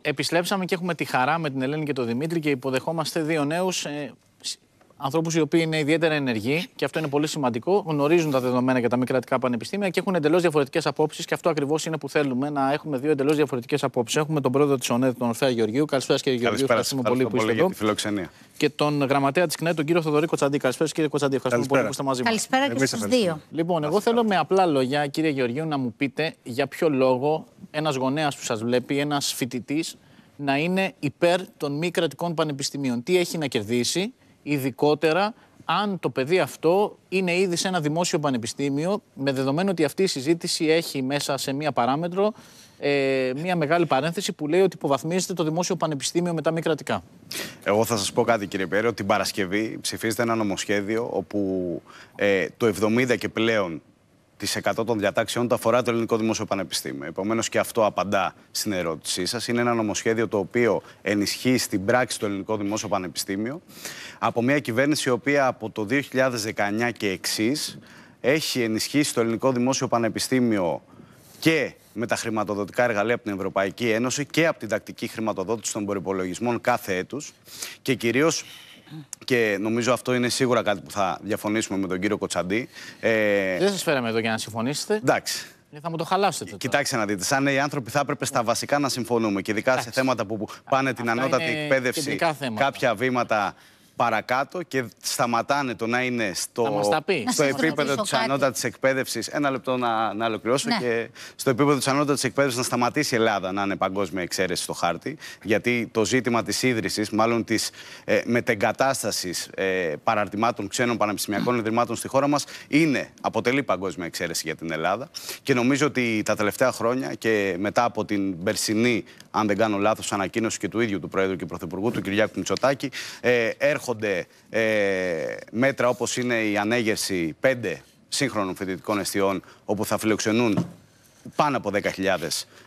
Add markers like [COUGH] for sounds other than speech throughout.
Επιστρέψαμε και έχουμε τη χαρά με την Ελένη και τον Δημήτρη και υποδεχόμαστε δύο νέους ε, ανθρώπους οι οποίοι είναι ιδιαίτερα ενεργοί και αυτό είναι πολύ σημαντικό. Γνωρίζουν τα δεδομένα για τα μη κρατικά πανεπιστήμια και έχουν εντελώς διαφορετικές απόψεις και αυτό ακριβώς είναι που θέλουμε να έχουμε δύο εντελώς διαφορετικές απόψεις. Έχουμε τον πρόεδρο της ΟΝΕΔ, τον Ορφαία Γεωργίου. Καλησπέρα κύριε Γεωργίου. Ευχαριστούμε πολύ που είστε εδώ. Και τον γραμματέα της ΚΝΕ, τον κύριο Θοδωρή Κοτσαντή. Καλησπέρα κύριε Κοτσαντή. Ευχαριστούμε πολύ που είστε μαζί μας. Καλησπέρα και στου δύο. Λοιπόν, εγώ θέλω με απλά λόγια, κύριε Γεωργίου, να μου πείτε για ποιο λόγο ένας γονέας που σας βλέπει, ένας φοιτητής, να είναι υπέρ των μη κρατικών πανεπιστημίων. Τι έχει να κερδίσει, ειδικότερα αν το παιδί αυτό είναι ήδη σε ένα δημόσιο πανεπιστήμιο, με δεδομένο ότι αυτή η συζήτηση έχει μέσα σε μία παράμετρο ε, μία μεγάλη παρένθεση που λέει ότι υποβαθμίζεται το δημόσιο πανεπιστήμιο μετά μη κρατικά. Εγώ θα σας πω κάτι, κύριε Πέρε, ότι την Παρασκευή ψηφίζεται ένα νομοσχέδιο όπου ε, το 70 και πλέον 100 των διατάξεών του αφορά το Ελληνικό Δημόσιο Πανεπιστήμιο. Επομένως και αυτό απαντά στην ερώτησή σας. Είναι ένα νομοσχέδιο το οποίο ενισχύει στην πράξη το Ελληνικό Δημόσιο Πανεπιστήμιο από μια κυβέρνηση η οποία από το 2019 και εξής έχει ενισχύσει το Ελληνικό Δημόσιο Πανεπιστήμιο και με τα χρηματοδοτικά εργαλεία από την Ευρωπαϊκή Ένωση και από την τακτική χρηματοδότηση των προπολογισμών κάθε έτους και κυρίως. Και νομίζω αυτό είναι σίγουρα κάτι που θα διαφωνήσουμε με τον κύριο Κοτσαντή. Ε, Δεν σας φέραμε εδώ για να συμφωνήσετε. Εντάξει. Ε, θα μου το χαλάσετε. Κοιτάξτε να δείτε. Σαν οι άνθρωποι θα έπρεπε στα βασικά να συμφωνούμε και ειδικά σε θέματα που πάνε Α, την ανώτατη εκπαίδευση κάποια βήματα παρακάτω και σταματάνε το να είναι στο, στο επίπεδο τη ανώτατης εκπαίδευσης. Ένα λεπτό να, να ολοκληρώσω. Ναι. Και στο επίπεδο της ανώτατης εκπαίδευσης να σταματήσει η Ελλάδα να είναι παγκόσμια εξαίρεση στο χάρτη. Γιατί το ζήτημα της ίδρυσης, μάλλον της ε, μετεγκατάστασης ε, παραρτημάτων ξένων πανεπιστημιακών ιδρυμάτων στη χώρα μας, είναι, αποτελεί παγκόσμια εξαίρεση για την Ελλάδα. Και νομίζω ότι τα τελευταία χρόνια και μετά από την περσινή, αν δεν κάνω λάθος, ανακοίνωση και του ίδιου του Πρόεδρου και Πρωθυπουργού, του Κυριάκου Μητσοτάκη, ε, έρχονται ε, μέτρα όπως είναι η ανέγερση πέντε σύγχρονων φοιτητικών εστιών όπου θα φιλοξενούν πάνω από 10.000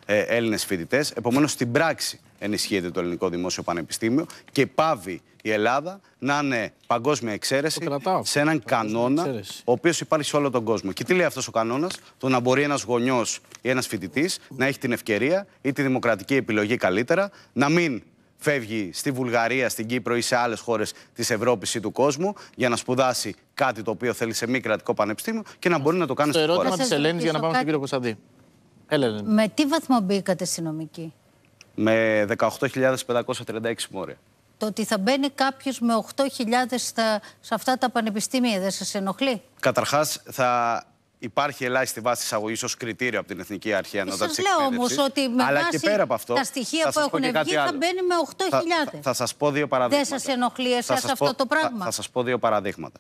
ε, Έλληνες φοιτητές. Επομένως, στην πράξη ενισχύεται το Ελληνικό Δημόσιο Πανεπιστήμιο και πάβει η Ελλάδα να είναι παγκόσμια εξαίρεση σε έναν κανόνα εξαίρεση. ο οποίος υπάρχει σε όλο τον κόσμο. Και τι λέει αυτός ο κανόνας το να μπορεί ένας γονιός ή ένας φοιτητής να έχει την ευκαιρία ή τη δημοκρατική επιλογή καλύτερα να μην φεύγει στη Βουλγαρία, στην Κύπρο ή σε άλλες χώρες της Ευρώπης ή του κόσμου για να σπουδάσει κάτι το οποίο θέλει σε μη κρατικό πανεπιστήμιο και να μπορεί να το κάνει στην Ελλάδα. Το ερώτημα τη Ελένης για να πάμε κάτι... στον κύριο Κωνσταντή. Έλενε. Με τι βαθμό μπήκατε στη νομική, Με 18.536 μόρια. Το ότι θα μπαίνει κάποιος με 8.000 σε αυτά τα πανεπιστήμια δεν σας ενοχλεί. Καταρχάς, θα υπάρχει ελάχιστη βάση εισαγωγής ως κριτήριο από την Εθνική Αρχή ε, Ανώτατη λέω όμως ότι με Αλλά πέρα από αυτό, τα στοιχεία που έχουν βγει θα μπαίνει με 8.000. Θα, θα, σας πω δύο παραδείγματα. Δεν σας ενοχλεί εσά αυτό το πράγμα. Θα, θα σας πω δύο παραδείγματα.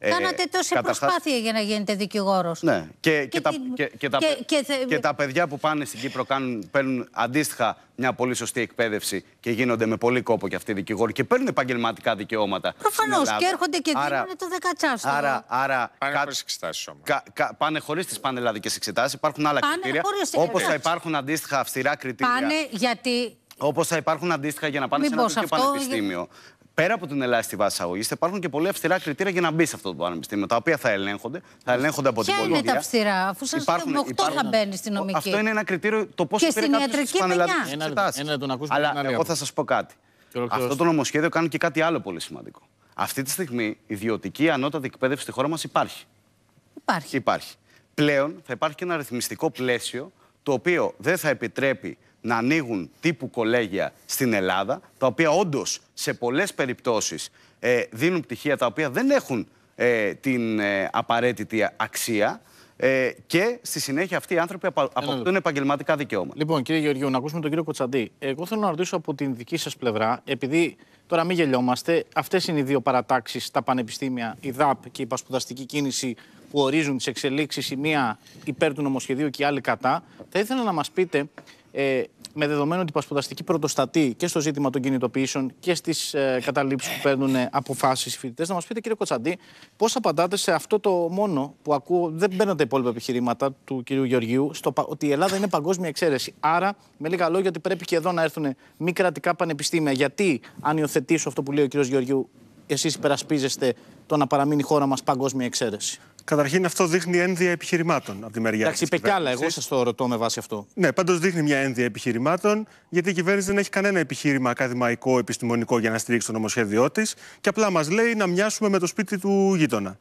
Ε, Κάνατε τόση καταρχάς... προσπάθεια για να γίνετε δικηγόρος. Ναι. Και, και, και, τα, και, τα, και, τα παιδιά που πάνε στην Κύπρο κάνουν, παίρνουν αντίστοιχα μια πολύ σωστή εκπαίδευση και γίνονται με πολύ κόπο και αυτοί οι δικηγόροι και παίρνουν επαγγελματικά δικαιώματα. Προφανώ και έρχονται και δίνουν το δεκατσάστο. Άρα, άρα, πάνε κα... χωρίς εξετάσεις όμως. Κα, κα, πάνε χωρίς τις πανελλαδικές εξετάσεις, υπάρχουν άλλα πάνε κριτήρια. Όπως θα υπάρχουν αντίστοιχα αυστηρά κριτήρια. Πάνε γιατί Όπως θα υπάρχουν αντίστοιχα για να πάνε Μήπως σε ένα πανεπιστήμιο πέρα από την ελάχιστη βάση αγωγή, θα υπάρχουν και πολύ αυστηρά κριτήρια για να μπει σε αυτό το πανεπιστήμιο, τα οποία θα ελέγχονται, θα ελέγχονται από την πολιτική. Ποια είναι τα αυστηρά, αφού σας υπάρχουν, 8 θα μπαίνει στην νομική. Αυτό είναι ένα κριτήριο το πώ πήρε να στην πανελλαδική εξετάσει. Αλλά εγώ θα σας πω κάτι. Αυτό το νομοσχέδιο κάνει και κάτι άλλο πολύ σημαντικό. Αυτή τη στιγμή η ιδιωτική ανώτατη εκπαίδευση στη χώρα μας υπάρχει. Υπάρχει. υπάρχει. Πλέον θα υπάρχει και ένα ρυθμιστικό πλαίσιο το οποίο δεν θα επιτρέπει να ανοίγουν τύπου κολέγια στην Ελλάδα, τα οποία όντως σε πολλές περιπτώσεις ε, δίνουν πτυχία τα οποία δεν έχουν ε, την ε, απαραίτητη αξία. Ε, και στη συνέχεια αυτοί οι άνθρωποι ε, ναι, ναι. αποκτούν επαγγελματικά δικαιώματα. Λοιπόν, κύριε Γεωργίου, να ακούσουμε τον κύριο Κοτσαντή. Εγώ θέλω να ρωτήσω από την δική σας πλευρά, επειδή τώρα μην γελιόμαστε, αυτές είναι οι δύο παρατάξεις τα πανεπιστήμια, η ΔΑΠ και η πασπουδαστική κίνηση, που ορίζουν τις εξελίξεις, η μία υπέρ του νομοσχεδίου και η άλλη κατά. Θα ήθελα να μας πείτε ε, με δεδομένο ότι η Πασποδαστική πρωτοστατεί και στο ζήτημα των κινητοποιήσεων και στις ε, καταλήψεις που παίρνουν ε, αποφάσεις οι φοιτητές, να μας πείτε, κύριε Κοτσαντή, πώς απαντάτε σε αυτό το μόνο που ακούω, δεν μπαίνουν τα υπόλοιπα επιχειρήματα του κυρίου Γεωργίου, στο, ότι η Ελλάδα είναι παγκόσμια εξαίρεση. Άρα, με λίγα λόγια, ότι πρέπει και εδώ να έρθουν μη κρατικά πανεπιστήμια. Γιατί, αν υιοθετήσω αυτό που λέει ο κύριος Γεωργίου, εσείς υπερασπίζεστε το να παραμείνει η χώρα μας παγκόσμια εξαίρεση. Καταρχήν αυτό δείχνει ένδυα επιχειρημάτων από τη μεριά Εντάξει, είπε κι άλλα. Εγώ σας το ρωτώ με βάση αυτό. Ναι, πάντως δείχνει μια ένδυα επιχειρημάτων, γιατί η κυβέρνηση δεν έχει κανένα επιχείρημα ακαδημαϊκό, επιστημονικό για να στηρίξει το νομοσχέδιό της και απλά μας λέει να μοιάσουμε με το σπίτι του γείτονα.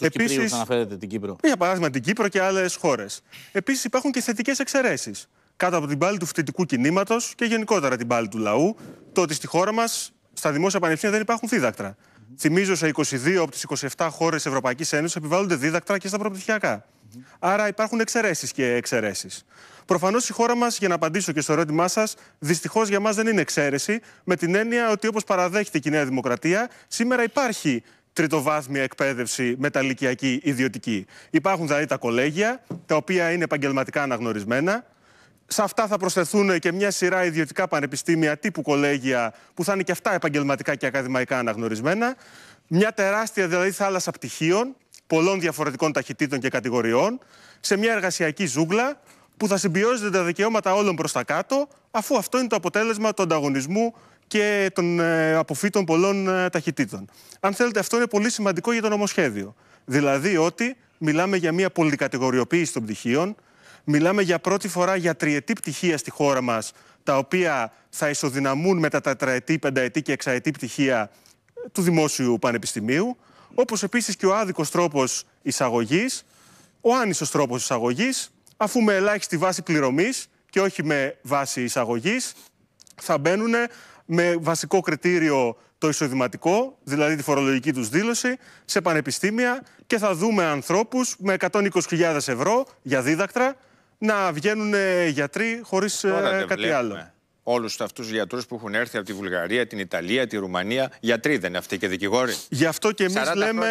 Επίσης. αναφέρετε την Κύπρο. Για παράδειγμα την Κύπρο και άλλες χώρες. Επίσης υπάρχουν και θετικές εξαιρέσεις. Κάτω από την πάλη του φοιτητικού κινήματος και γενικότερα την πάλη του λαού, το ότι στη χώρα μας στα δημόσια πανεπιστήμια δεν υπάρχουν δίδακτρα. Θυμίζω σε 22 από τις 27 χώρε Ευρωπαϊκής Ένωσης επιβάλλονται δίδακτρα και στα προπτυχιακα Άρα υπάρχουν εξαιρέσεις και εξαιρέσεις. Προφανώς η χώρα μας, για να απαντήσω και στο ερώτημά σας, δυστυχώς για μας δεν είναι εξαίρεση, με την έννοια ότι όπως παραδέχεται η Νέα Δημοκρατία, σήμερα υπάρχει τριτοβάθμια εκπαίδευση μεταλλικιακή ιδιωτική. Υπάρχουν δηλαδή τα κολέγια, τα οποία είναι επαγγελματικά αναγνωρισμένα, σε αυτά θα προσθεθούν και μια σειρά ιδιωτικά πανεπιστήμια τύπου κολέγια που θα είναι και αυτά επαγγελματικά και ακαδημαϊκά αναγνωρισμένα. Μια τεράστια δηλαδή θάλασσα πτυχίων πολλών διαφορετικών ταχυτήτων και κατηγοριών σε μια εργασιακή ζούγκλα που θα συμπιώζεται τα δικαιώματα όλων προς τα κάτω αφού αυτό είναι το αποτέλεσμα του ανταγωνισμού και των ε, αποφύτων πολλών ε, ταχυτήτων. Αν θέλετε αυτό είναι πολύ σημαντικό για το νομοσχέδιο. Δηλαδή ότι μιλάμε για μια πολυκατηγοριοποίηση των πτυχίων Μιλάμε για πρώτη φορά για τριετή πτυχία στη χώρα μας, τα οποία θα ισοδυναμούν με τα τετραετή, πενταετή και εξαετή πτυχία του Δημόσιου Πανεπιστημίου. Όπως επίσης και ο άδικος τρόπος εισαγωγής, ο άνισος τρόπος εισαγωγής, αφού με ελάχιστη βάση πληρωμής και όχι με βάση εισαγωγής, θα μπαίνουν με βασικό κριτήριο το εισοδηματικό, δηλαδή τη φορολογική τους δήλωση, σε πανεπιστήμια και θα δούμε ανθρώπους με 120.000 ευρώ για δίδακτρα να βγαίνουν γιατροί χωρίς ε, κάτι άλλο όλους αυτούς του γιατρούς που έχουν έρθει από τη Βουλγαρία, την Ιταλία, τη Ρουμανία. Γιατροί δεν είναι αυτοί και δικηγόροι. Γι' αυτό και εμείς λέμε,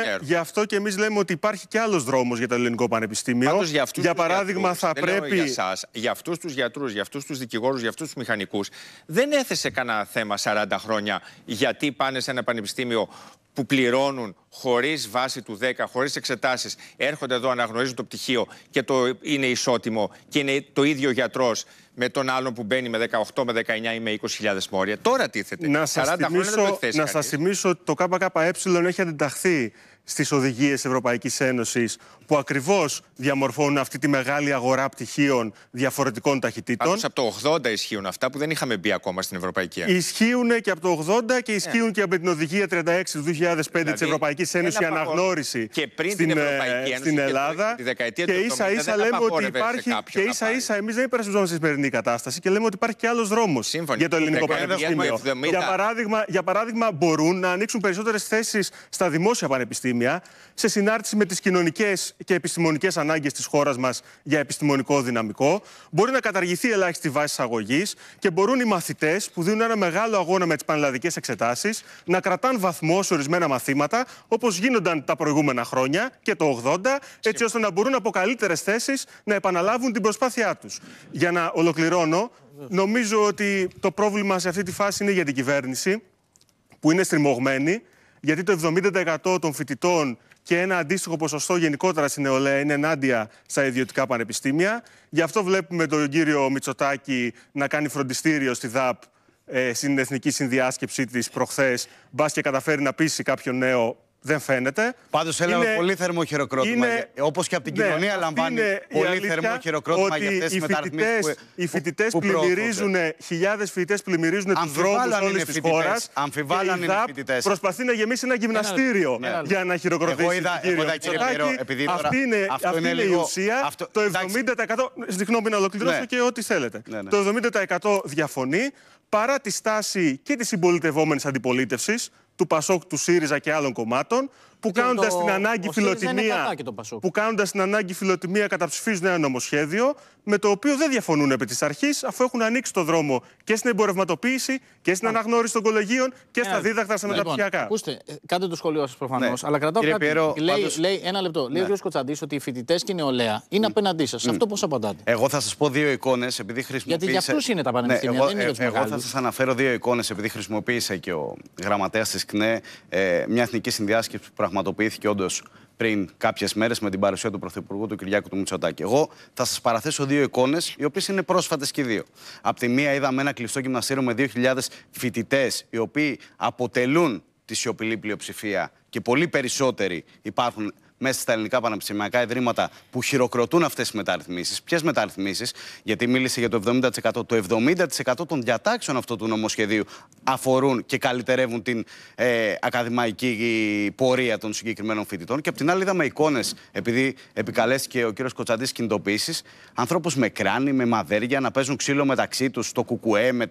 εμείς λέμε ότι υπάρχει και άλλος δρόμος για το Ελληνικό Πανεπιστήμιο. Πάντως, για, για παράδειγμα, θα πρέπει. Λέω για, για αυτούς τους γιατρούς, για αυτούς τους δικηγόρους, για αυτούς τους μηχανικούς, δεν έθεσε κανένα θέμα 40 χρόνια γιατί πάνε σε ένα πανεπιστήμιο που πληρώνουν χωρίς βάση του 10, χωρίς εξετάσεις, έρχονται εδώ, αναγνωρίζουν το πτυχίο και το είναι ισότιμο και είναι το ίδιο γιατρός με τον άλλον που μπαίνει με 18, με 19 ή με 20.000 μόρια. Τώρα τίθεται. Να σας θυμίσω, να σας θυμίσω ότι το ΚΚΕ έχει αντιταχθεί στις οδηγίες Ευρωπαϊκής Ένωσης που ακριβώς διαμορφώνουν αυτή τη μεγάλη αγορά πτυχίων διαφορετικών ταχυτήτων. από το 80 ισχύουν αυτά που δεν είχαμε μπει ακόμα στην Ευρωπαϊκή Ένωση. Ισχύουν και από το 80 και ναι. ισχύουν και από την Οδηγία 36 του 2005 δηλαδή, της Ευρωπαϊκής Ένωσης για αναγνώριση και πριν στην, την ε, Ευρωπαϊκή στην Ελλάδα. Και, και ίσα ίσα λέμε ότι υπάρχει. Και ίσα ίσα εμείς δεν υπερασπιζόμαστε στην σημερινή κατάσταση και λέμε ότι υπάρχει και άλλος δρόμος για το ελληνικό πανεπιστήμιο. Για παράδειγμα, για παράδειγμα, μπορούν να ανοίξουν περισσότερες θέσεις στα δημόσια πανεπιστήμια σε συνάρτηση με τις κοινωνικές και επιστημονικές ανάγκες της χώρας μας για επιστημονικό δυναμικό. Μπορεί να καταργηθεί ελάχιστη βάση εισαγωγής και μπορούν οι μαθητές που δίνουν ένα μεγάλο αγώνα με τις πανελλαδικές εξετάσεις να κρατάνε βαθμό σε ορισμένα μαθήματα όπως γίνονταν τα προηγούμενα χρόνια και το 80, έτσι ώστε να μπορούν από καλύτερες θέσεις να επαναλάβουν την προσπάθειά τους. Για να ολοκληρώνω, νομίζω ότι το πρόβλημα σε αυτή τη φάση είναι για την κυβέρνηση που είναι στριμωγμένη, γιατί το 70% των φοιτητών και ένα αντίστοιχο ποσοστό γενικότερα στην νεολαία είναι ενάντια στα ιδιωτικά πανεπιστήμια. Γι' αυτό βλέπουμε τον κύριο Μητσοτάκη να κάνει φροντιστήριο στη ΔΑΠ ε, στην εθνική συνδιάσκεψή της προχθές, μπας και καταφέρει να πείσει κάποιο νέο δεν φαίνεται. Πάντως έλαβε είναι... πολύ θερμό χειροκρότημα. Είναι... Όπως και από την ναι, κοινωνία λαμβάνει πολύ θερμό χειροκρότημα για αυτές τις μεταρρυθμίσεις. Οι φοιτητέ πλημμυρίζουν, χιλιάδες φοιτητές πλημμυρίζουν τους δρόμου όλη τη χώρα. αν είναι φοιτητές. Προσπαθεί να γεμίσει ένα γυμναστήριο ναι, για να χειροκροτήσει. Εγώ είδα, επειδή τώρα. Αυτή είναι, η ουσία. Το 70%. Συγγνώμη να ολοκληρώσω ναι. και ό,τι θέλετε. Το 70% διαφωνεί παρά τη στάση και τη συμπολιτευόμενης αντιπολίτευσης του Πασόκ, του ΣΥΡΙΖΑ και άλλων κομμάτων, που κάνοντα το... την ανάγκη φιλοτιμία. Που κάνοντας την ανάγκη φιλοτιμία καταψηφίζουν ένα νομοσχέδιο με το οποίο δεν διαφωνούν επί της αρχής, αφού έχουν ανοίξει το δρόμο και στην εμπορευματοποίηση και στην αναγνώριση των κολεγίων και στα ναι. δίδακτα στα λοιπόν, μεταπτυχιακά. Ακούστε, ε, κάντε το σχολείο σας προφανώς. Ναι. Αλλά κρατάω κάτι. Λέει ένα λεπτό. Λέει ο κ. Ναι. Κοτσαντή ότι οι φοιτητές και η νεολαία είναι απέναντί σας. Αυτό πώς απαντάτε. Εγώ θα σας πω δύο εικόνες επειδή χρησιμοποιήσατε. Γιατί για αυτούς είναι τα πανεπιστήμια. Ε, εγώ, θα σας αναφέρω δύο εικόνες επειδή χρησιμοποίησε και ο γραμματέας της ΚΝΕ ε, μια εθνική συνδιάσκεψη που πραγματοποιήθηκε όντως πριν κάποιες μέρες με την παρουσία του Πρωθυπουργού του Κυριάκου του Μητσοτάκη. Εγώ θα σας παραθέσω δύο εικόνες, οι οποίες είναι πρόσφατες και δύο. Απ' τη μία είδαμε ένα κλειστό γυμναστήριο με 2.000 φοιτητές, οι οποίοι αποτελούν τη σιωπηλή πλειοψηφία και πολύ περισσότεροι υπάρχουν μέσα στα ελληνικά πανεπιστημιακά ιδρύματα που χειροκροτούν αυτές τις μεταρρυθμίσεις. Ποιες μεταρρυθμίσεις, γιατί μίλησε για το 70%. Το 70% των διατάξεων αυτού του νομοσχεδίου αφορούν και καλυτερεύουν την ε, ακαδημαϊκή πορεία των συγκεκριμένων φοιτητών. Και απ' την άλλη, είδαμε εικόνες, επειδή επικαλέστηκε ο κύριος Κοτσαντή κινητοποίησης, ανθρώπους με κράνη, με μαδέρια να παίζουν ξύλο μεταξύ τους, το κουκουέ, με,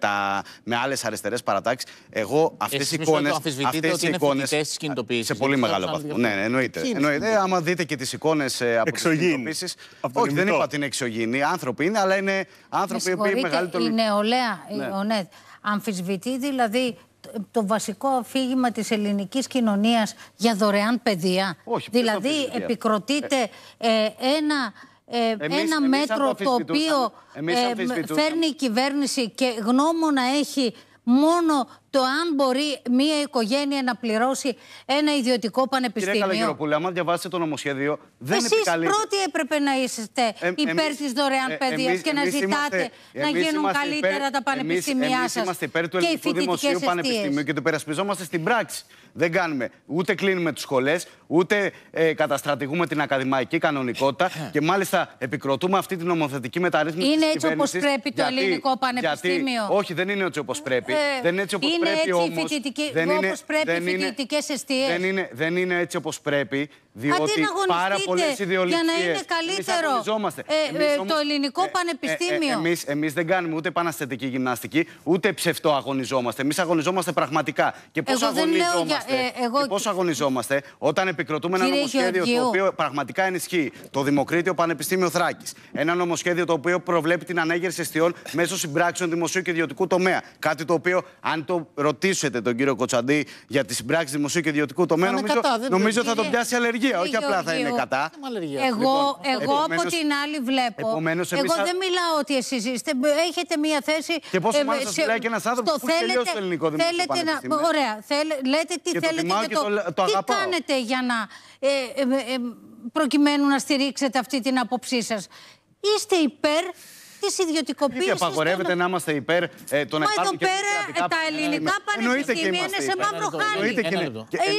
με άλλες αριστερές παρατάξεις. Εγώ αυτές οι εικόνε. Αυτές οι εικόνε. Σε πολύ μεγάλο βαθμό. Ναι, ναι, εννοείται άμα δείτε και τις εικόνες ε, από τις κινητοποίησει. Όχι, δεν είπα είναι εξωγήινοι. Άνθρωποι είναι, αλλά είναι άνθρωποι που είναι μεγαλύτερο. Η νεολαία, ναι. αμφισβητεί δηλαδή το βασικό αφήγημα της ελληνικής κοινωνίας για δωρεάν παιδεία. δηλαδή επικροτείται ε, ένα ε, μέτρο το οποίο ε, φέρνει η κυβέρνηση και γνώμονα έχει μόνο το αν μπορεί μία οικογένεια να πληρώσει ένα ιδιωτικό πανεπιστήμιο. Κύριε Καλαγεροπούλη, άμα διαβάσετε το νομοσχέδιο, δεν Εσείς Εσείς πρώτοι έπρεπε να είστε ε, υπέρ της δωρεάν ε, και να ζητάτε να γίνουν καλύτερα τα πανεπιστήμια σα. και είμαστε υπέρ του ελληνικού δημοσίου πανεπιστημίου και το περασπιζόμαστε στην πράξη. Δεν κάνουμε ούτε κλείνουμε τις σχολές, ούτε ε, καταστρατηγούμε την ακαδημαϊκή κανονικότητα ε. και μάλιστα επικροτούμε αυτή την νομοθετική μεταρρύθμιση. Είναι έτσι όπως πρέπει το ελληνικό πανεπιστήμιο. Γιατί, όχι, δεν είναι έτσι όπως πρέπει. Ε, δεν είναι έτσι όπως πρέπει όμω. Δεν είναι πρέπει οι φοιτητικές αιστείες. Δεν είναι, δεν είναι έτσι όπως πρέπει. Διότι Αντί πάρα πολλέ ιδεολογίε. Για να είναι καλύτερο ε, ε, όμως, το ελληνικό ε, ε, ε πανεπιστήμιο. Εμείς εμείς δεν κάνουμε ούτε επαναστατική γυμναστική, ούτε ψευτό αγωνιζόμαστε. Εμείς αγωνιζόμαστε πραγματικά. Και πώς αγωνιζόμαστε ε, εγώ... και πόσο αγωνιζόμαστε όταν επικροτούμε ένα νομοσχέδιο το οποίο πραγματικά ενισχύει το Δημοκρίτιο Πανεπιστήμιο Θράκης. Ένα νομοσχέδιο το οποίο προβλέπει την ανέγερση εστιών μέσω συμπράξεων δημοσίου και ιδιωτικού τομέα. Κάτι το οποίο, αν το ρωτήσετε τον κύριο Κοτσαντή για τις συμπράξεις δημοσίου και ιδιωτικού τομέα, νομίζω, θα τον πιάσει αλλεργία. Όχι απλά θα είναι κατά. Λοιπόν, εγώ, από την άλλη βλέπω. Εγώ δεν μιλάω ότι εσείς είστε. Έχετε μία θέση. Και πόσο ε, μάλλον σε... μιλάει και ένας άνθρωπος που θέλετε, τελειώσει το ελληνικό Θέλετε Ωραία. Θέλε... Λέτε τι και θέλετε το και το, Τι κάνετε για να... Ε, ε, ε, ε, προκειμένου να στηρίξετε αυτή την άποψή σας. Είστε υπέρ της ιδιωτικοποίησης. Γιατί απαγορεύεται να είμαστε υπέρ ε, των Μα εδώ πέρα τα ελληνικά πανεπιστήμια είναι σε μαύρο χάλι.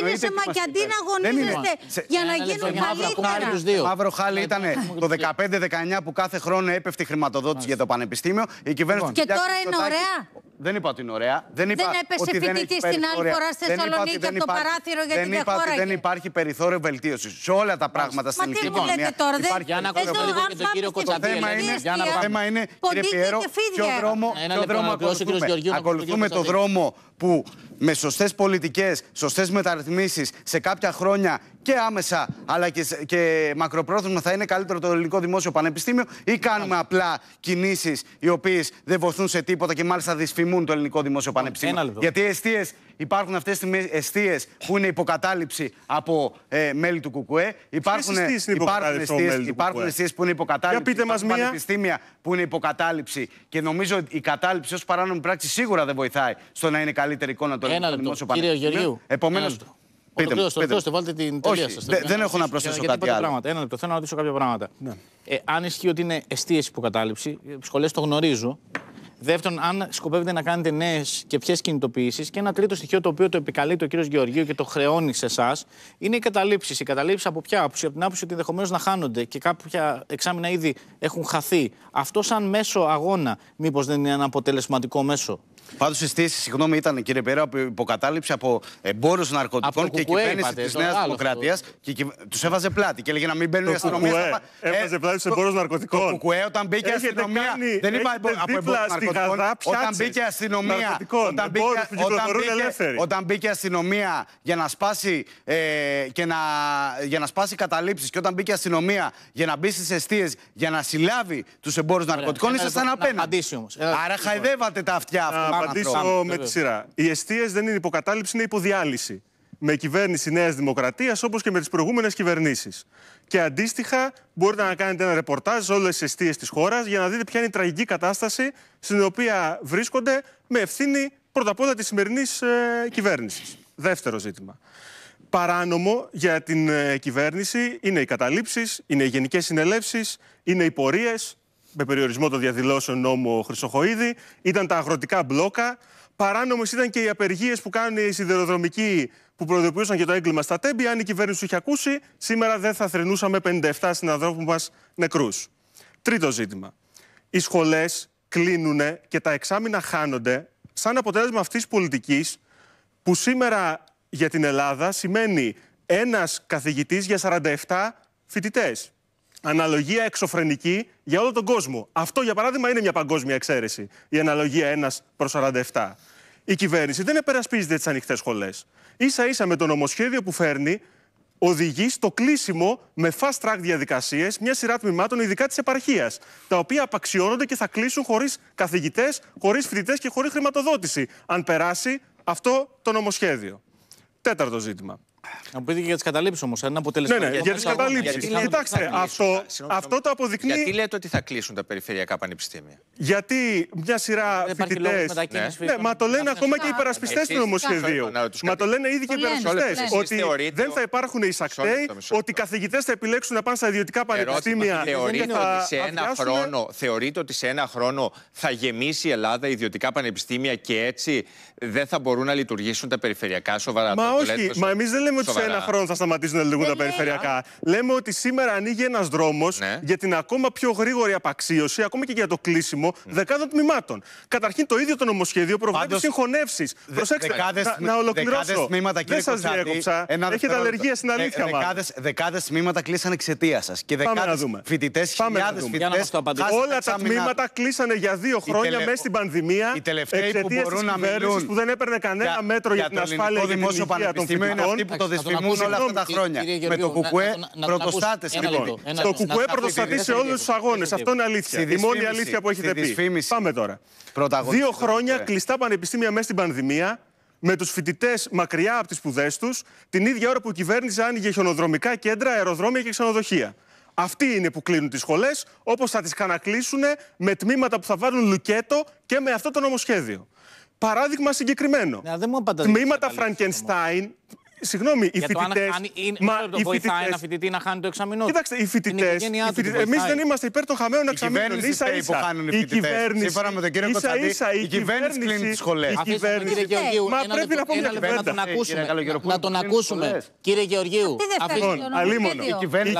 Είναι σε μακιαντή να αγωνίζεστε για να γίνουν καλύτερα. Μαύρο χάλι ήταν το 15-19 που κάθε χρόνο έπεφτε η χρηματοδότηση για το πανεπιστήμιο. Λοιπόν. Και τώρα είναι ωραία. Δεν είπα ότι είναι ωραία. Δεν, είπα δεν έπεσε φοιτητή στην άλλη φορά στη Θεσσαλονίκη από το παράθυρο την Ελλάδα. δεν είπα ότι δεν υπάρχει περιθώριο βελτίωσης. Σε όλα τα πράγματα στην μου λέτε Τώρα, δεν... Για να τον κύριο Το θέμα είναι, κύριε Πιέρο, ποιο δρόμο ακολουθούμε. Ακολουθούμε το δρόμο που με σωστές πολιτικές, σωστές μεταρρυθμίσεις σε κάποια χρόνια και άμεσα αλλά και, και μακροπρόθεσμα θα είναι καλύτερο το ελληνικό δημόσιο πανεπιστήμιο ή κάνουμε απλά κινήσεις οι οποίες δεν βοηθούν σε τίποτα και μάλιστα δυσφημούν το ελληνικό δημόσιο πανεπιστήμιο. Γιατί αιστείες υπάρχουν αυτές τις αιστείες που είναι υποκατάληψη από ε, μέλη του ΚΚΕ. Υπάρχουν αιστείε που είναι υποκατάληψη από πανεπιστήμια που είναι υποκατάληψη. Και νομίζω ότι η κατάληψη ως παράνομη πράξη σίγουρα δεν βοηθάει στο να είναι καλύτερη εικόνα το ελληνικό δημόσιο πανεπιστήμιο. Επομένω, Πείτε μου. Πείτε δώστε, Βάλτε την τελεία Δε, δεν έχω να προσθέσω κάτι άλλο. Πράγματα. Ένα λεπτό, θέλω να ρωτήσω κάποια πράγματα. Ναι. Ε, αν ισχύει ότι είναι εστίαση υποκατάληψη, οι σχολές το γνωρίζω. Δεύτερον, αν σκοπεύετε να κάνετε νέες και ποιες κινητοποιήσεις. Και ένα τρίτο στοιχείο το οποίο το επικαλείται ο κ. Γεωργίου και το χρεώνει σε εσάς είναι οι καταλήψεις. Οι καταλήψεις από ποια άποψη, από την άποψη ότι ενδεχομένως να χάνονται και κάποια εξάμεινα ήδη έχουν χαθεί. Αυτό, σαν μέσο αγώνα, μήπως δεν είναι ένα αποτελεσματικό μέσο. Πάντως οι στήσει, συγγνώμη, ήταν κύριε Πέρα, υποκατάληψη από εμπόρους ναρκωτικών από και κυβέρνηση τη Νέα Δημοκρατία. Και τους έβαζε πλάτη και έλεγε να μην μπαίνουν οι αστυνομίες. Ε, έβαζε πλάτη στους εμπόρους ναρκωτικών. Το κουκουέ, όταν μπήκε η αστυνομία. Κάνει, δεν είπα από εμπόρους ναρκωτικών. Όταν μπήκε η αστυνομία. Όταν μπήκε, όταν μπήκε η αστυνομία για να σπάσει, ε, και να, για να σπάσει καταλήψεις και όταν μπήκε η αστυνομία για να μπει στις αιστείες για να συλλάβει τους εμπόρους ναρκωτικών, ήσασταν απέναντι. Άρα λοιπόν. χαϊδεύατε τα αυτιά αυτά απαντήσω με τη σειρά. Οι αιστείες δεν είναι υποκατάληψη, είναι υποδιάλυση. Με κυβέρνηση Νέας Δημοκρατίας, όπως και με τις προηγούμενες κυβερνήσεις. Και αντίστοιχα, μπορείτε να κάνετε ένα ρεπορτάζ σε όλες τις αιστείες της χώρας για να δείτε ποια είναι η τραγική κατάσταση στην οποία βρίσκονται με ευθύνη πρώτα απ' όλα της σημερινής ε, κυβέρνησης. Δεύτερο ζήτημα. Παράνομο για την ε, κυβέρνηση είναι οι καταλήψεις, είναι οι γενικές συνελεύσεις, είναι οι πορείες, με περιορισμό των διαδηλώσεων νόμο Χρυσοχοίδη, ήταν τα αγροτικά μπλόκα. Παράνομες ήταν και οι απεργίες που κάνουν οι σιδηροδρομικοί που προειδοποιούσαν για το έγκλημα στα Τέμπη. Αν η κυβέρνηση είχε ακούσει, σήμερα δεν θα θρυνούσαμε 57 συναδρόμου μας νεκρούς. Τρίτο ζήτημα. Οι σχολές κλείνουν και τα εξάμεινα χάνονται σαν αποτέλεσμα αυτής της πολιτικής που σήμερα για την Ελλάδα σημαίνει ένας καθηγητής για 47 φοιτητές αναλογία εξωφρενική για όλο τον κόσμο. Αυτό, για παράδειγμα, είναι μια παγκόσμια εξαίρεση. Η αναλογία 1 προ 47. Η κυβέρνηση δεν επερασπίζεται τις ανοιχτές σχολές. σα ίσα με το νομοσχέδιο που φέρνει, οδηγεί στο κλείσιμο με fast track διαδικασίες μια σειρά τμήματων, ειδικά της επαρχίας, τα οποία απαξιώνονται και θα κλείσουν χωρίς καθηγητές, χωρίς φοιτητές και χωρίς χρηματοδότηση, αν περάσει αυτό το νομοσχέδιο. Τέταρτο ζήτημα. Να μου πείτε και για τις καταλήψεις όμως. Ένα αποτελεσματικό. Ναι, ναι, για τις καταλήψει. Κοιτάξτε, αυτό, αυτό το αποδεικνύει. Γιατί λέτε ότι θα κλείσουν τα περιφερειακά πανεπιστήμια. Γιατί μια σειρά ε, φοιτητέ. Ναι. ναι, μα το λένε ακόμα και οι υπερασπιστές του νομοσχεδίου. Μα το λένε ήδη και οι υπερασπιστέ. Ότι δεν θα υπάρχουν εισακτέοι, ότι οι καθηγητές θα επιλέξουν να πάνε στα ιδιωτικά πανεπιστήμια. Θεωρείτε ότι σε ένα χρόνο θα γεμίσει η Ελλάδα ιδιωτικά πανεπιστήμια και έτσι δεν θα μπορούν να λειτουργήσουν τα περιφερειακά σοβαρά. Μα όχι, μα εμείς δεν λέμε λέμε ότι σε ένα χρόνο θα σταματήσουν να λειτουργούν τα περιφερειακά. Λέμε ότι σήμερα ανοίγει ένας δρόμος ναι. για την ακόμα πιο γρήγορη απαξίωση, ακόμα και για το κλείσιμο ναι. δεκάδων τμήματων. Καταρχήν το ίδιο το νομοσχέδιο προβλέπει συγχωνεύσει. Προσέξτε, να, ολοκληρώσω. Τμήματα, Δεν σας διέκοψα. Έχετε αλλεργία στην ε, αλήθεια μα. Δεκάδες τμήματα κλείσαν εξαιτίας σας. Και δεκάδε φοιτητέ, χιλιάδε φοιτητέ. Όλα τα τμήματα κλείσανε για δύο χρόνια μέσα στην πανδημία. Οι τελευταίοι που μπορούν να μιλούν. που δεν έπαιρνε κανένα μέτρο για την ασφάλεια και την υγεία των φοιτητών το δυσφημούν όλα αυτά τα χρόνια. Με το Κουκουέ πρωτοστάτε λοιπόν. Το Κουκουέ πρωτοστατεί σε όλους τους αγώνε. Αυτό είναι αλήθεια. Η μόνη αλήθεια που έχετε πει. Πάμε τώρα. Δύο χρόνια ναι. κλειστά πανεπιστήμια μέσα στην πανδημία με τους φοιτητές μακριά από τις σπουδές τους, την ίδια ώρα που η κυβέρνηση άνοιγε χιονοδρομικά κέντρα, αεροδρόμια και ξενοδοχεία. Αυτοί είναι που κλείνουν τις σχολές, όπως θα τις κανακλείσουν με τμήματα που θα βάλουν λουκέτο και με αυτό το νομοσχέδιο. Παράδειγμα συγκεκριμένο. Ναι, δεν τμήματα Φραγκενστάιν, Συγγνώμη, οι φοιτητέ. Μα το βοηθάει ένα φοιτητή να χάνει το εξαμεινό. Κοιτάξτε, οι φοιτητέ. Εμείς δεν είμαστε υπέρ των χαμένων εξαμήνων. σα ίσα. Η κυβέρνηση. Σύμφωνα με τον κύριο Κοτσαντή, η κυβέρνηση κλείνει τις σχολέ. Μα πρέπει να πούμε μια Να τον ε, ακούσουμε. Κύριε Γεωργίου. Λοιπόν, Αλίμονο. Η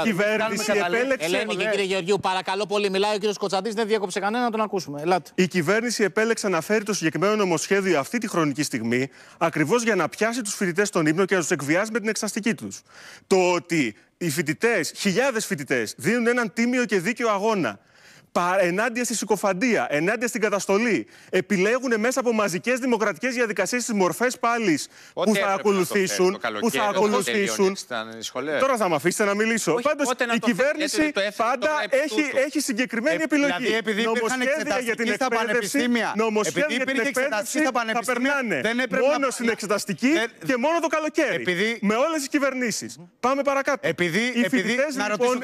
κυβέρνηση επέλεξε. Ελένη και κύριε Γεωργίου, παρακαλώ πολύ, μιλάει ο κύριος Κοτσαντή, δεν διέκοψε κανένα να τον ακούσουμε. Η κυβέρνηση επέλεξε να φέρει το συγκεκριμένο νομοσχέδιο αυτή τη χρονική στιγμή ακριβώ για να πιάσει του φοιτητέ στον ύπνο και να σε εκβιάζει με την εξαστική τους. Το ότι οι φοιτητές, χιλιάδες φοιτητές, δίνουν έναν τίμιο και δίκαιο αγώνα ενάντια στη συκοφαντία, ενάντια στην καταστολή. Επιλέγουν μέσα από μαζικές δημοκρατικές διαδικασίες τις μορφές πάλι που θα ακολουθήσουν. που θα ακολουθήσουν. Τώρα θα με αφήσετε να μιλήσω. η κυβέρνηση πάντα έχει, έχει συγκεκριμένη ε, επιλογή. Δηλαδή, επειδή νομοσχέδια για την εκπαίδευση, νομοσχέδια για την εκπαίδευση θα περνάνε μόνο στην εξεταστική και μόνο το καλοκαίρι. Με όλες τις κυβερνήσεις. Πάμε παρακάτω. Επειδή, οι επειδή, να λοιπόν, ρωτήσω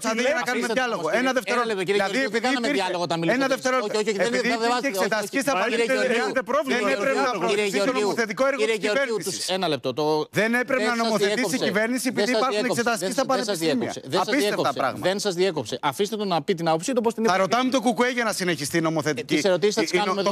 κάτι, να κάνουμε διάλογο. Ένα δευτερόλεπτο δεν κάναμε υπήρχε. διάλογο όταν μιλήσαμε. Ένα δευτερόλεπτο. Όχι, όχι, δεν είναι υπήρχε εξεταστική στα παλαιτήρια. Δεν έπρεπε να νομοθετήσει το νομοθετικό έργο της κυβέρνηση. Ένα λεπτό. Δεν έπρεπε να νομοθετήσει η κυβέρνηση επειδή υπάρχουν εξεταστικοί στα πανεπιστήμια. Απίστευτα πράγματα. Δεν σας διέκοψε. Αφήστε τον να πει την άποψή του πώ την είπε. Θα ρωτάμε το κουκουέ για να συνεχιστεί η νομοθετική. Ε, τις ερωτήσεις θα τις κάνουμε εδώ.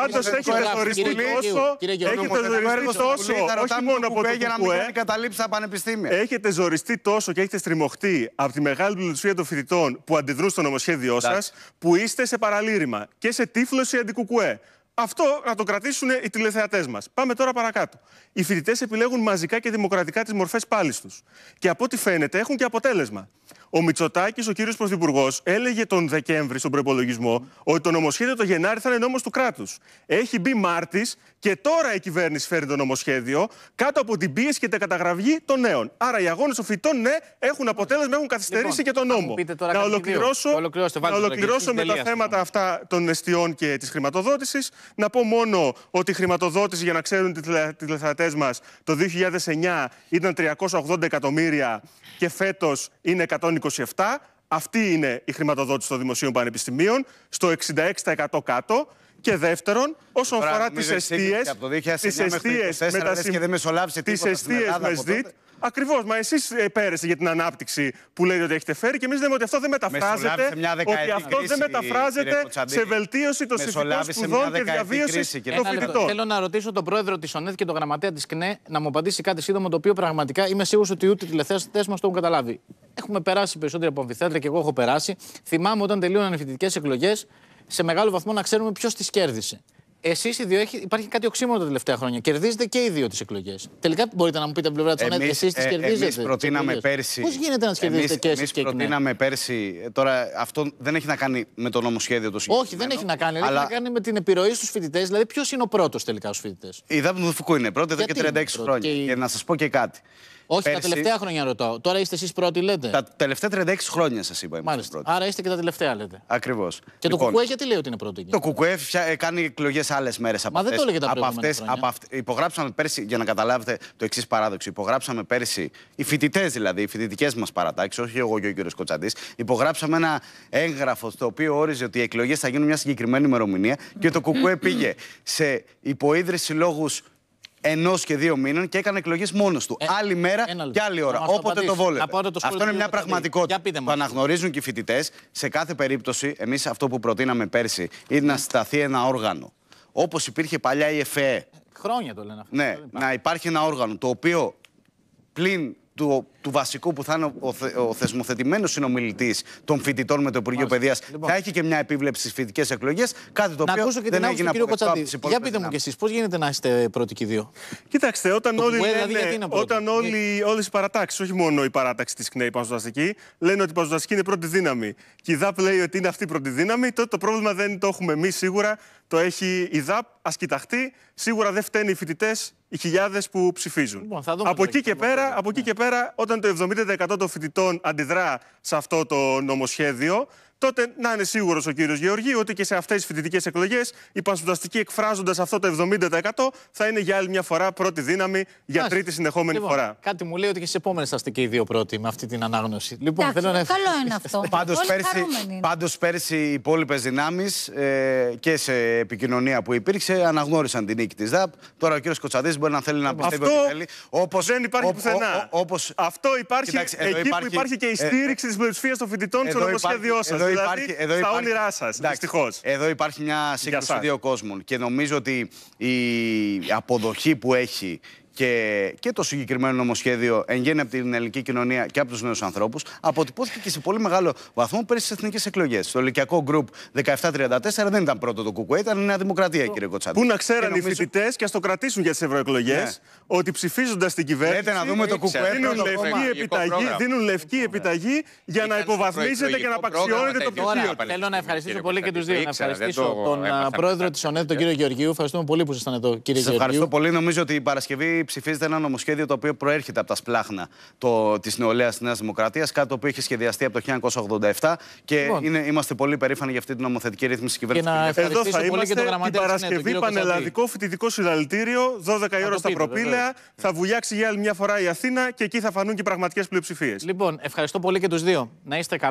Πάντω έχετε δοριστεί τόσο. Έχετε δοριστεί τόσο. Όχι μόνο από το κουκουέ. για Έχετε ζοριστεί τόσο και έχετε στριμωχτεί από τη μεγάλη πλειοψηφία των φοιτητών που αντιδρούν στο νομοσχέδιό σα που είστε σε παραλήρημα και σε τύφλωση αντικουκουέ. Αυτό να το κρατήσουν οι τηλεθεατές μας. Πάμε τώρα παρακάτω οι φοιτητές επιλέγουν μαζικά και δημοκρατικά τις μορφές πάλι τους. Και από ό,τι φαίνεται έχουν και αποτέλεσμα. Ο Μητσοτάκης, ο κύριος Πρωθυπουργός, έλεγε τον Δεκέμβρη στον προπολογισμό ότι το νομοσχέδιο το Γενάρη θα είναι νόμος του κράτους. Έχει μπει Μάρτης και τώρα η κυβέρνηση φέρνει το νομοσχέδιο κάτω από την πίεση και την καταγραφή των νέων. Άρα οι αγώνες των φοιτών, ναι, έχουν αποτέλεσμα, έχουν καθυστερήσει λοιπόν, και τον νόμο. τώρα να ολοκληρώσω, να ολοκληρώσω με τα θέματα αυτά των εστιών και της χρηματοδότησης. Να πω μόνο ότι η χρηματοδότηση, για να ξέρουν τη τηλεθεατέ το 2009 ήταν 380 εκατομμύρια και φέτος είναι 127. Αυτή είναι η χρηματοδότηση των δημοσίων πανεπιστημίων, στο 66% κάτω. Και δεύτερον, όσον αφορά τι αιστείε. Τι αιστείε με ΣΔΙΤ. Ακριβώς, μα εσείς ε, πέρασε για την ανάπτυξη που λέτε ότι έχετε φέρει και εμείς λέμε ότι αυτό δεν μεταφράζεται. Ότι αυτός δεν μεταφράζεται σε βελτίωση των συνθηκών σπουδών και διαβίωση των φοιτητών. Ε, θέλω να ρωτήσω τον πρόεδρο της ΟΝΕΔ και τον γραμματέα της ΚΝΕ να μου απαντήσει κάτι σύντομο το οποίο πραγματικά είμαι σίγουρος ότι ούτε οι τηλεθέτε μας το έχουν καταλάβει. Έχουμε περάσει περισσότερο από αμφιθέατρα και εγώ έχω περάσει. Θυμάμαι όταν τελείωναν οι φοιτητικές εκλογές σε μεγάλο βαθμό να ξέρουμε ποιος τις κέρδισε. Εσείς οι δύο, έχει, υπάρχει κάτι οξύμορο τα τελευταία χρόνια. Κερδίζετε και οι δύο τις εκλογές. Τελικά μπορείτε να μου πείτε από την πλευρά τη εσείς τις κερδίζετε. Εμείς προτείναμε πέρσι. Πώς γίνεται να τις κερδίζετε και εσείς και προτείναμε πέρσι. Τώρα αυτό δεν έχει να κάνει με το νομοσχέδιο του συγκεκριμένου. Όχι, δεν έχει να κάνει. Αλλά... Έχει να κάνει με την επιρροή στους φοιτητές. Δηλαδή, ποιος είναι ο πρώτος τελικά στους φοιτητές. Η Δάπνου Φουκού είναι πρώτη εδώ και 36 χρόνια. και να σας πω και κάτι. Όχι, Πέρσι... τα τελευταία χρόνια ρωτάω. Τώρα είστε εσείς πρώτοι, λέτε. Τα τελευταία 36 χρόνια σας είπα. Μάλιστα. Πρώτοι. Άρα είστε και τα τελευταία, λέτε. Ακριβώς. Και λοιπόν, το Κουκουέ γιατί λέει ότι είναι πρώτο Το Κουκουέ ε, κάνει εκλογές άλλες μέρες από αυτέ. Μα αυτές. δεν το τα από Υπογράψαμε πέρσι, για να καταλάβετε το εξής παράδοξο. Υπογράψαμε πέρσι οι φοιτητές δηλαδή, οι φοιτητικές μας παρατάξεις, όχι εγώ και ο κ. Κοτσαντής. Υπογράψαμε ένα έγγραφο στο οποίο όριζε ότι οι εκλογές θα γίνουν μια συγκεκριμένη ημερομηνία και το Κουκουέ πήγε σε υποίδρυση λόγους ενός και δύο μήνων και έκανε εκλογές μόνος του. Ε, άλλη μέρα και άλλη ώρα. Όποτε το βόλευε. αυτό είναι μια πραγματικότητα το αναγνωρίζουν και οι φοιτητές. Σε κάθε περίπτωση, εμείς αυτό που προτείναμε πέρσι είναι να σταθεί ένα όργανο. Όπως υπήρχε παλιά η ΕΦΕ. Χρόνια το λένε αυτό. Ναι, να υπάρχει ένα όργανο το οποίο πλην του, του βασικού που θα είναι ο, ο θεσμοθετημένος συνομιλητής των φοιτητών με το Υπουργείο Παιδείας, λοιπόν. θα έχει και μια επίβλεψη στις φοιτητικές εκλογές. Κάτι το να οποίο ακούσω και δεν έγινε από Για πείτε μου κι εσείς, πώς γίνεται να είστε πρώτοι και δύο. Κοιτάξτε, όταν όλε δηλαδή, ναι. όλες οι παρατάξεις, όχι μόνο η παράταξη της ΚΝΕΗ η Παζοδαστική, λένε ότι η Παζοδαστική είναι πρώτη δύναμη και η ΔΑΠ λέει ότι είναι αυτή η πρώτη δύναμη, τότε το πρόβλημα δεν το έχουμε εμείς σίγουρα, το έχει η ΔΑΠ, ας κοιταχτεί. Σίγουρα δεν φταίνουν οι φοιτητές, οι χιλιάδες που ψηφίζουν. Λοιπόν, λοιπόν. από, εκεί και πέρα, και πέρα, όταν το 70% των φοιτητών αντιδρά σε αυτό το νομοσχέδιο, τότε να είναι σίγουρος ο κύριος Γεωργίου ότι και σε αυτές τις φοιτητικές εκλογές οι πανσπουδαστικοί εκφράζοντας αυτό το 70% θα είναι για άλλη μια φορά πρώτη δύναμη για τρίτη συνεχόμενη λοιπόν, φορά. Κάτι μου λέει ότι και στι επόμενες θα είστε και οι δύο πρώτοι με αυτή την ανάγνωση. Λοιπόν, Άχι, θέλω να... Καλό είναι αυτό. [LAUGHS] Πάντως πέρσι, πέρσι οι υπόλοιπες δυνάμεις ε, και σε επικοινωνία που υπήρξε αναγνώρισαν την νίκη της ΔΑΠ. Τώρα ο κύριος Κοτσαδή μπορεί να θέλει να πιστεύει αυτό... ότι θέλει. Όπως... Δεν υπάρχει πουθενά. όπως... Αυτό υπάρχει εκεί που υπάρχει και η ε, στήριξη της πλειοψηφίας των φοιτητών στο νομοσχέδιό σας δηλαδή, εδώ στα υπάρχει... όνειρά σας. Δυστυχώς. Εδώ υπάρχει μια σύγκρουση δύο κόσμων. Και νομίζω ότι η αποδοχή που έχει και, και το συγκεκριμένο νομοσχέδιο εν γέννη από την ελληνική κοινωνία και από τους νέους ανθρώπους, αποτυπώθηκε και σε πολύ μεγάλο βαθμό πέρυσι στις εθνικές εκλογές. Στο ηλικιακό γκρουπ 1734 δεν ήταν πρώτο το κουκουέ, ήταν η Νέα Δημοκρατία, κύριε Κοτσάντη. Πού να ξέραν νομίζω... οι φοιτητές και ας το κρατήσουν για τις ευρωεκλογές ναι. ότι ψηφίζοντας την κυβέρνηση. να δούμε το κουκουέ, δίνουν, λευκή πρόγραμμα. επιταγή, δίνουν λευκή επιταγή για να υποβαθμίζετε και να απαξιώνετε το πλοίο. Θέλω να ευχαριστήσω πολύ και τους δύο. Να ευχαριστήσω τον πρόεδρο τη ΟΝΕΤ, τον κύριο Γεωργίου. Ευχαριστούμε πολύ που ήσασταν εδώ, κύριε Γεωργίου. Ευχαριστώ πολύ. Νομίζω ότι η Παρασκευή ψηφίζεται ένα νομοσχέδιο το οποίο προέρχεται από τα σπλάχνα της νεολαίας της Νέας Δημοκρατίας, κάτι το οποίο έχει σχεδιαστεί από το 1987 και λοιπόν. είμαστε πολύ περήφανοι για αυτή την νομοθετική ρύθμιση της κυβέρνησης. Εδώ θα είμαστε την ναι, Παρασκευή Πανελλαδικό Φοιτητικό Συλλαλητήριο, 12 η ώρα στα προπήλαια. Θα βουλιάξει για άλλη μια φορά η Αθήνα και εκεί θα φανούν και οι πραγματικές πλειοψηφίες. Λοιπόν, ευχαριστώ πολύ και τους δύο. Να είστε καλά.